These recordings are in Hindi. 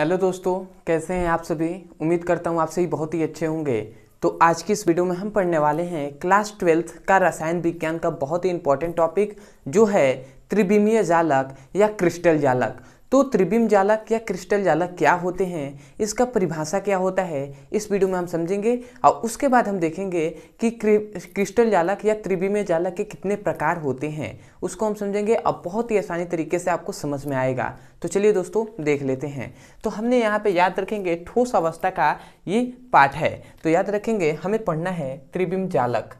हेलो दोस्तों कैसे हैं आप सभी उम्मीद करता हूँ आप सभी बहुत ही अच्छे होंगे तो आज की इस वीडियो में हम पढ़ने वाले हैं क्लास ट्वेल्थ का रसायन विज्ञान का बहुत ही इंपॉर्टेंट टॉपिक जो है त्रिविमीय जालक या क्रिस्टल जालक तो त्रिबिम जालक या क्रिस्टल जालक क्या होते हैं इसका परिभाषा क्या होता है इस वीडियो में हम समझेंगे और उसके बाद हम देखेंगे कि क्रिस्टल जालक या त्रिबिम जालक के कितने प्रकार होते हैं उसको हम समझेंगे अब बहुत ही आसानी तरीके से आपको समझ में आएगा तो चलिए दोस्तों देख लेते हैं तो हमने यहाँ पे याद रखेंगे ठोस अवस्था का ये पाठ है तो याद रखेंगे हमें पढ़ना है त्रिबिम जालक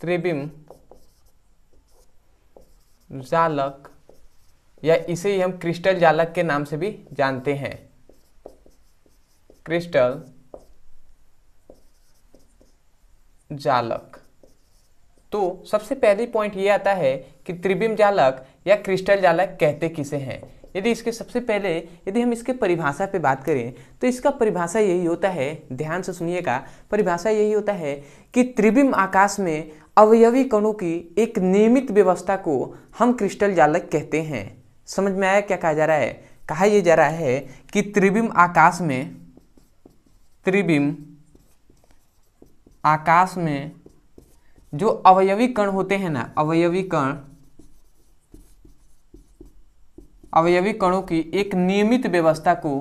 त्रिबिम जालक या इसे ही हम क्रिस्टल जालक के नाम से भी जानते हैं क्रिस्टल जालक तो सबसे पहली पॉइंट ये आता है कि त्रिबिम जालक या क्रिस्टल जालक कहते किसे हैं यदि इसके सबसे पहले यदि हम इसके परिभाषा पे बात करें तो इसका परिभाषा यही होता है ध्यान से सुनिएगा परिभाषा यही होता है कि त्रिबिम आकाश में अवयवी कणों की एक नियमित व्यवस्था को हम क्रिस्टल जालक कहते हैं समझ में आया क्या कहा जा रहा है कहा यह जा रहा है कि त्रिबिम आकाश में त्रिबिम आकाश में जो अवयवी कण होते हैं ना अवयवी कण अवयवी कणों की एक नियमित व्यवस्था को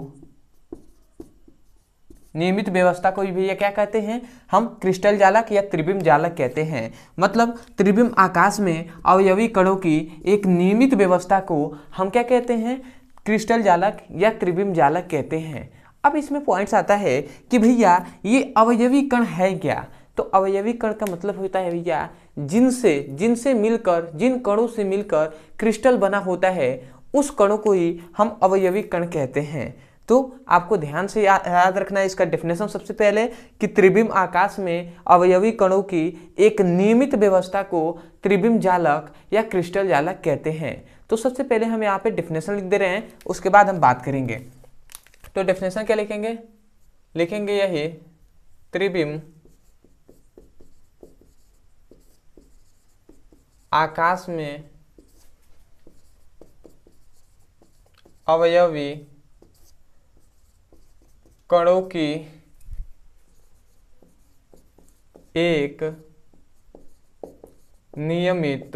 नियमित व्यवस्था को भी ये क्या कहते हैं हम क्रिस्टल जालक या त्रिबिम जालक कहते हैं मतलब त्रिबिम आकाश में अवयवी कणों की एक नियमित व्यवस्था को हम क्या कहते हैं क्रिस्टल जालक या त्रिबिम जालक कहते हैं अब इसमें पॉइंट्स आता है कि भैया ये अवयवी कण है क्या तो अवयवी कण का मतलब होता है भैया जिनसे जिनसे मिलकर जिन कणों से मिलकर क्रिस्टल बना होता है उस कणों को ही हम अवयवी कण कहते हैं तो आपको ध्यान से या, याद रखना है इसका डेफिनेशन सबसे पहले कि त्रिबिम आकाश में अवयवी कणों की एक नियमित व्यवस्था को त्रिबिम जालक या क्रिस्टल जालक कहते हैं तो सबसे पहले हम यहाँ पे डेफिनेशन लिख दे रहे हैं उसके बाद हम बात करेंगे तो डेफिनेशन क्या लिखेंगे लिखेंगे यही त्रिबिम आकाश में अवयवी कणों की एक नियमित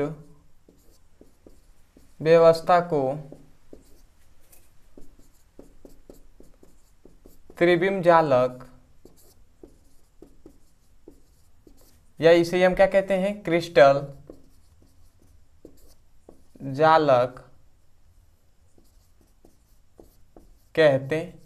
व्यवस्था को त्रिबिम जालक या इसे हम क्या कहते हैं क्रिस्टल जालक कहते हैं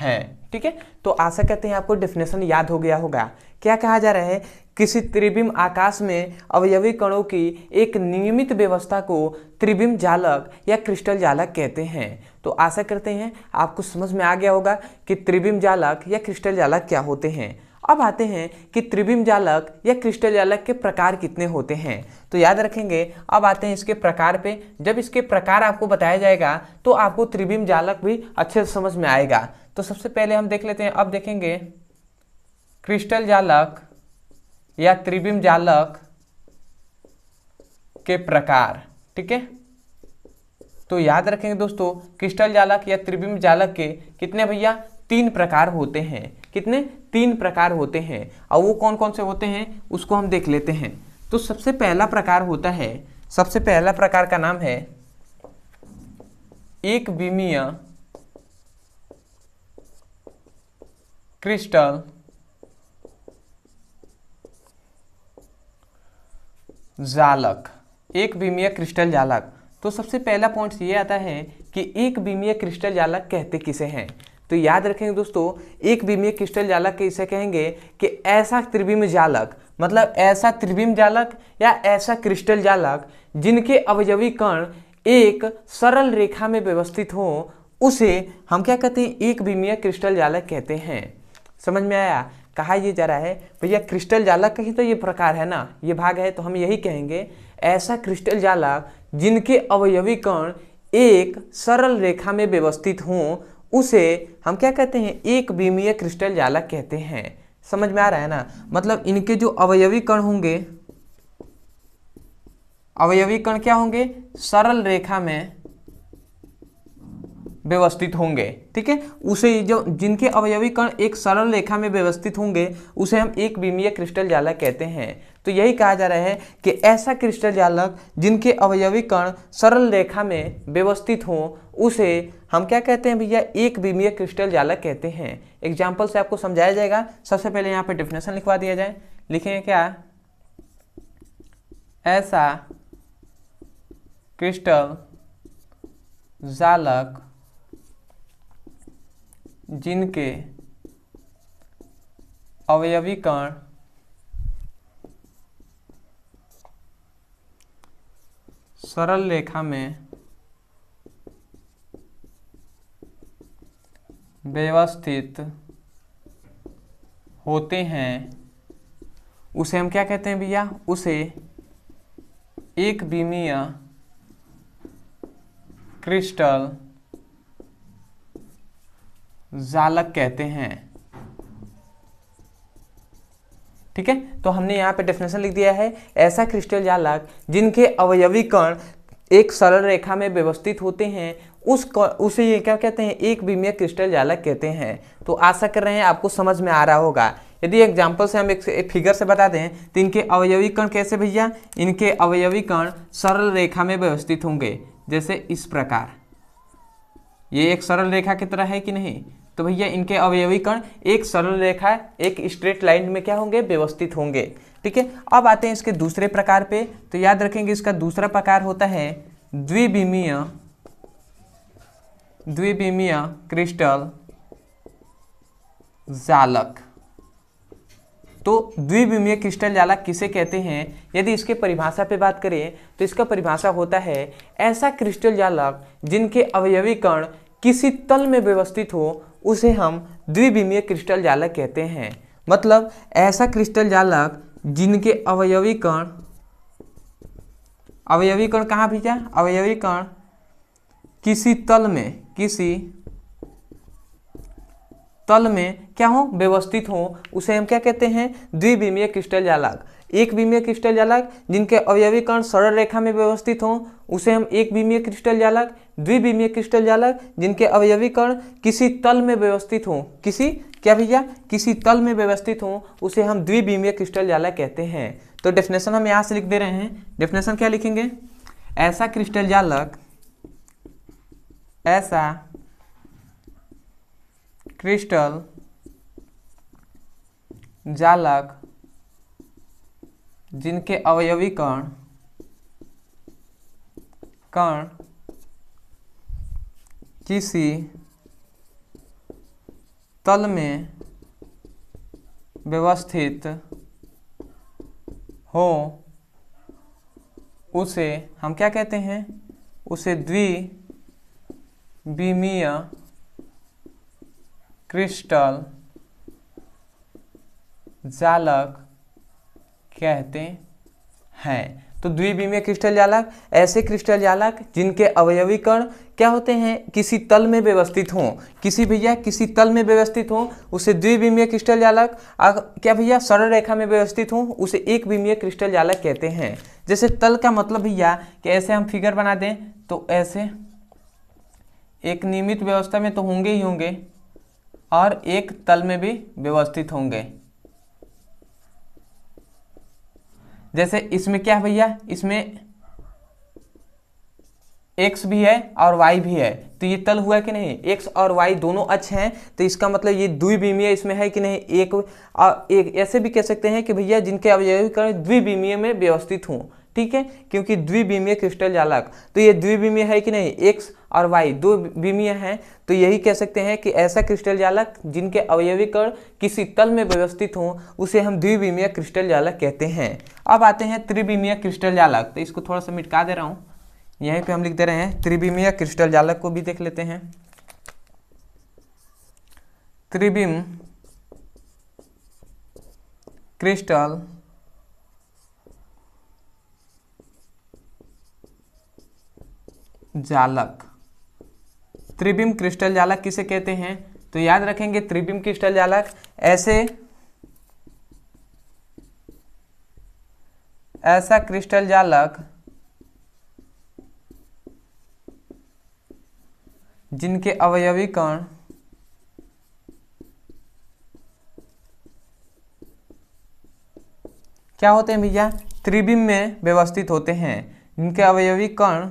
है ठीक है तो आशा कहते हैं आपको डेफिनेशन याद हो गया होगा क्या कहा जा रहा है किसी त्रिबिम आकाश में अवयवी कणों की एक नियमित व्यवस्था को त्रिबिम जालक या क्रिस्टल जालक कहते हैं तो आशा करते हैं आपको समझ में आ गया होगा कि त्रिबिम जालक या क्रिस्टल जालक क्या होते हैं अब आते हैं कि त्रिबिम जालक या क्रिस्टल जालक के प्रकार कितने होते हैं तो याद रखेंगे अब आते हैं इसके प्रकार पे जब इसके प्रकार आपको बताया जाएगा तो आपको त्रिबिम जालक भी अच्छे से समझ में आएगा तो सबसे पहले हम देख लेते हैं अब देखेंगे क्रिस्टल जालक या त्रिबिम जालक के प्रकार ठीक है तो याद रखेंगे दोस्तों क्रिस्टल जालक या त्रिबिम जालक के कितने भैया तीन प्रकार होते हैं कितने तीन प्रकार होते हैं और वो कौन कौन से होते हैं उसको हम देख लेते हैं तो सबसे पहला प्रकार होता है सबसे पहला प्रकार का नाम है एक बीमीय crystal जालक एक बीमिया क्रिस्टल जालक तो सबसे पहला पॉइंट ये आता है कि एक विमीय क्रिस्टल जालक कहते किसे हैं तो याद रखेंगे दोस्तों एक विमीय क्रिस्टल जालक के इसे कहेंगे कि ऐसा त्रिविम जालक मतलब ऐसा त्रिविम जालक या ऐसा क्रिस्टल जालक जिनके अवयवी कण एक सरल रेखा में व्यवस्थित हो उसे हम क्या कहते हैं एक बीमिया क्रिस्टल जालक कहते हैं समझ में आया कहा ये जा रहा है भैया क्रिस्टल जालक का ही तो ये प्रकार है ना ये भाग है तो हम यही कहेंगे ऐसा क्रिस्टल जालक जिनके अवयवी कण एक सरल रेखा में व्यवस्थित हों उसे हम क्या कहते हैं एक बीमीय क्रिस्टल जालक कहते हैं समझ में आ रहा है ना मतलब इनके जो अवयवी कण होंगे अवयवी कण क्या होंगे सरल रेखा में व्यवस्थित होंगे ठीक है उसे जो जिनके अवयवी कण एक सरल रेखा में व्यवस्थित होंगे उसे हम एक बीमीय क्रिस्टल जालक कहते हैं तो यही कहा जा रहा है कि ऐसा क्रिस्टल जालक जिनके अवयवी कण सरल रेखा में व्यवस्थित हों उसे हम क्या कहते हैं भैया एक बीमीय क्रिस्टल जालक कहते हैं एग्जाम्पल से आपको समझाया जाएगा सबसे पहले यहाँ पर डिफिनेशन लिखवा दिया जाए लिखेंगे क्या ऐसा क्रिस्टल जालक जिनके अवयवीकरण सरल रेखा में व्यवस्थित होते हैं उसे हम क्या कहते हैं भैया उसे एक बीमिया क्रिस्टल जालक कहते हैं ठीक है तो हमने यहाँ पे डेफिनेशन लिख दिया है ऐसा क्रिस्टल जालक जिनके अवयवीकरण एक सरल रेखा में व्यवस्थित होते हैं उस उसे ये क्या कहते हैं एक विमीय क्रिस्टल जालक कहते हैं तो आशा कर रहे हैं आपको समझ में आ रहा होगा यदि एग्जाम्पल से हम एक, एक फिगर से बता दें तो इनके अवयवीकरण कैसे भैया इनके अवयवीकरण सरल रेखा में व्यवस्थित होंगे जैसे इस प्रकार ये एक सरल रेखा की तरह है कि नहीं तो भैया इनके अवयवीकरण एक सरल रेखा है एक स्ट्रेट लाइन में क्या होंगे व्यवस्थित होंगे ठीक है अब आते हैं इसके दूसरे प्रकार पे तो याद रखेंगे इसका दूसरा प्रकार होता है द्विबीमीय द्विबीमीय क्रिस्टल जालक तो द्विबीमीय क्रिस्टल जालक किसे कहते हैं यदि इसके परिभाषा पे बात करें तो इसका परिभाषा होता है ऐसा क्रिस्टल जालक जिनके अवयवीकरण किसी तल में व्यवस्थित हो उसे हम द्विबिमीय क्रिस्टल जालक कहते हैं मतलब ऐसा क्रिस्टल जालक जिनके अवयवीकरण अवयवीकरण कहाँ भेजा अवयवीकरण किसी तल में किसी तल में क्या हो व्यवस्थित हो उसे हम क्या कहते हैं द्विबीमीय क्रिस्टल जालाग एक बीमीय क्रिस्टल जालक जिनके अवयवीकरण सरल रेखा में व्यवस्थित हो उसे हम एक बीमीय क्रिस्टल जालक द्विबीमीय क्रिस्टल जालाग जिनके अवयवीकरण किसी तल में व्यवस्थित हो किसी क्या भैया किसी तल में व्यवस्थित हो उसे हम द्विबीमीय क्रिस्टल जालक कहते हैं तो डेफिनेशन हम यहाँ से लिख दे रहे हैं डेफिनेशन क्या लिखेंगे ऐसा क्रिस्टल जालक ऐसा क्रिस्टल जालक जिनके अवयवी कण कण किसी तल में व्यवस्थित हो उसे हम क्या कहते हैं उसे द्विविमीय क्रिस्टल जालक कहते हैं तो द्विविमीय क्रिस्टल जालक ऐसे क्रिस्टल जालक जिनके अवयवीकरण क्या होते हैं किसी तल में व्यवस्थित हों किसी भैया किसी तल में व्यवस्थित हों उसे द्विबीमीय क्रिस्टल जालक क्या भैया सरल रेखा में व्यवस्थित हों उसे एक बीमीय क्रिस्टल जालक कहते हैं जैसे तल का मतलब भैया कि ऐसे हम फिगर बना दें तो ऐसे एक नियमित व्यवस्था में तो होंगे ही होंगे और एक तल में भी व्यवस्थित होंगे जैसे इसमें क्या है भैया इसमें एक्स भी है और वाई भी है तो ये तल हुआ कि नहीं एक्स और वाई दोनों अच्छे हैं तो इसका मतलब ये द्विबीमीय इसमें है कि नहीं एक, और एक ऐसे भी कह सकते हैं कि भैया जिनके अवयवीकरण द्विबीमीय में व्यवस्थित हों ठीक है क्योंकि द्विबीमीय क्रिस्टल जालक तो ये द्विबीमीय है कि नहीं एक्स और वाई दो बीमीय हैं तो यही कह सकते हैं कि ऐसा क्रिस्टल जालक जिनके अवयवीकरण किसी तल में व्यवस्थित हों उसे हम द्विबीमीय क्रिस्टल जालक कहते हैं अब आते हैं त्रिबीमीय क्रिस्टल जालक तो इसको थोड़ा सा मिटका दे रहा हूँ यहीं पर हम लिख दे रहे हैं त्रिबीमीय क्रिस्टल जालक को भी देख लेते हैं त्रिबीम क्रिस्टल जालक त्रिबिम क्रिस्टल जालक किसे कहते हैं तो याद रखेंगे त्रिबिम क्रिस्टल जालक ऐसे ऐसा क्रिस्टल जालक जिनके अवयवी कण क्या होते हैं भैया त्रिबिम में व्यवस्थित होते हैं इनके अवयवी कण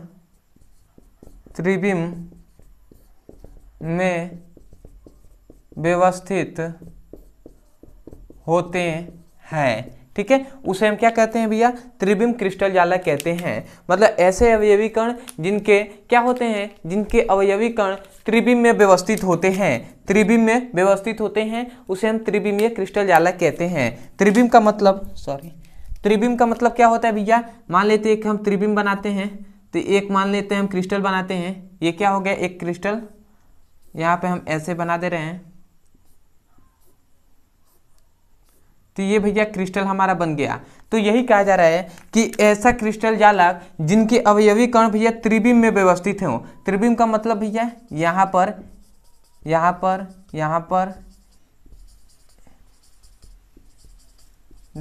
त्रिबिंब में व्यवस्थित होते हैं ठीक है उसे हम क्या कहते हैं भैया त्रिबिंब क्रिस्टल जाला कहते हैं मतलब ऐसे अवयवी कण जिनके क्या होते हैं जिनके अवयवी कण त्रिबिंब में व्यवस्थित होते हैं त्रिबिंब में व्यवस्थित होते हैं उसे हम त्रिबिंबीय क्रिस्टल जाला कहते हैं त्रिबिंब का मतलब सॉरी त्रिबिंब का मतलब क्या होता है भैया मान लेते हैं कि हम त्रिबिंब बनाते हैं तो एक मान लेते हैं हम क्रिस्टल बनाते हैं ये क्या हो गया एक क्रिस्टल यहाँ पे हम ऐसे बना दे रहे हैं तो ये भैया क्रिस्टल हमारा बन गया तो यही कहा जा रहा है कि ऐसा क्रिस्टल जालक जिनके अवयवी कण भैया त्रिबिम में व्यवस्थित हों त्रिबिम का मतलब भैया यहाँ पर यहाँ पर यहाँ पर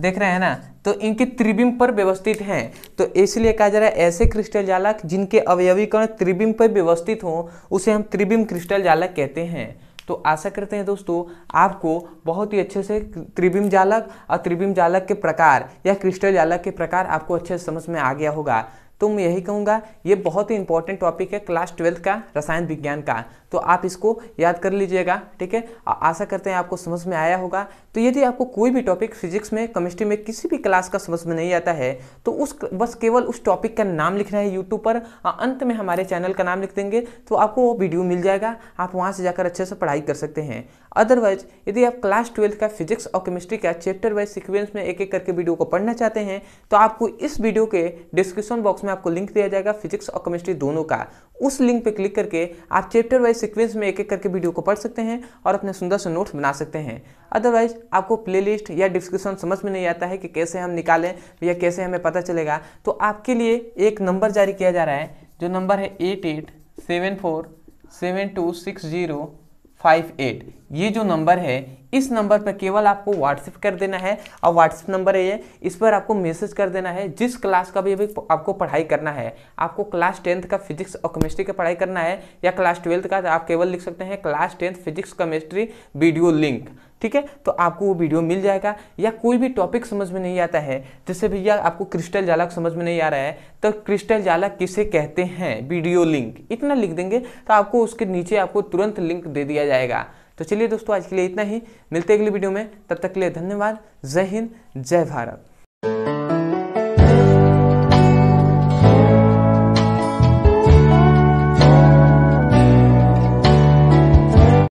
देख रहे हैं ना तो इनके त्रिबिंब पर व्यवस्थित हैं तो इसलिए कहा जा रहा है ऐसे क्रिस्टल जालक जिनके अवयवीकरण त्रिबिंब पर व्यवस्थित हों उसे हम त्रिबिंब क्रिस्टल जालक कहते हैं तो आशा करते हैं दोस्तों आपको बहुत ही अच्छे से त्रिबिंब जालक और त्रिबिंब जालक के प्रकार या क्रिस्टल जालक के प्रकार आपको अच्छे से समझ में आ गया होगा तो मैं यही कहूँगा ये बहुत ही इंपॉर्टेंट टॉपिक है क्लास ट्वेल्थ का रसायन विज्ञान का तो आप इसको याद कर लीजिएगा ठीक है आशा करते हैं आपको समझ में आया होगा तो यदि आपको कोई भी टॉपिक फिजिक्स में केमिस्ट्री में किसी भी क्लास का समझ में नहीं आता है तो उस बस केवल उस टॉपिक का नाम लिखना है यूट्यूब पर अंत में हमारे चैनल का नाम लिख देंगे तो आपको वो वीडियो मिल जाएगा आप वहाँ से जाकर अच्छे से पढ़ाई कर सकते हैं अदरवाइज यदि आप क्लास ट्वेल्थ का फिजिक्स और केमिस्ट्री का चैप्टर वाइज सीक्वेंस में एक एक करके वीडियो को पढ़ना चाहते हैं तो आपको इस वीडियो के डिस्क्रिप्शन बॉक्स में आपको लिंक दिया जाएगा फिजिक्स और केमिस्ट्री दोनों का उस लिंक पर क्लिक करके आप चैप्टर वाइज सिक्वेंस में एक एक करके वीडियो को पढ़ सकते हैं और अपने सुंदर से नोट्स बना सकते हैं अदरवाइज आपको प्ले या डिस्क्रिप्शन समझ में नहीं आता है कि कैसे हम निकालें या कैसे हमें पता चलेगा तो आपके लिए एक नंबर जारी किया जा रहा है जो नंबर है eight eight seven four seven two six zero five eight ये जो नंबर है इस नंबर पर केवल आपको व्हाट्सएप कर देना है और व्हाट्सएप नंबर है ये इस पर आपको मैसेज कर देना है जिस क्लास का भी अभी आपको पढ़ाई करना है आपको क्लास टेंथ का फिजिक्स और केमिस्ट्री का पढ़ाई करना है या क्लास ट्वेल्थ का आप केवल लिख सकते हैं class tenth physics chemistry video link ठीक है तो आपको वो वीडियो मिल जाएगा या कोई भी टॉपिक समझ में नहीं आता है जैसे भैया आपको क्रिस्टल जालक समझ में नहीं आ रहा है तो क्रिस्टल जालक किसे कहते हैं वीडियो लिंक इतना लिख देंगे तो आपको उसके नीचे आपको तुरंत लिंक दे दिया जाएगा तो चलिए दोस्तों आज के लिए इतना ही मिलते अगली वीडियो में तब तक के लिए धन्यवाद जय हिंद जय भारत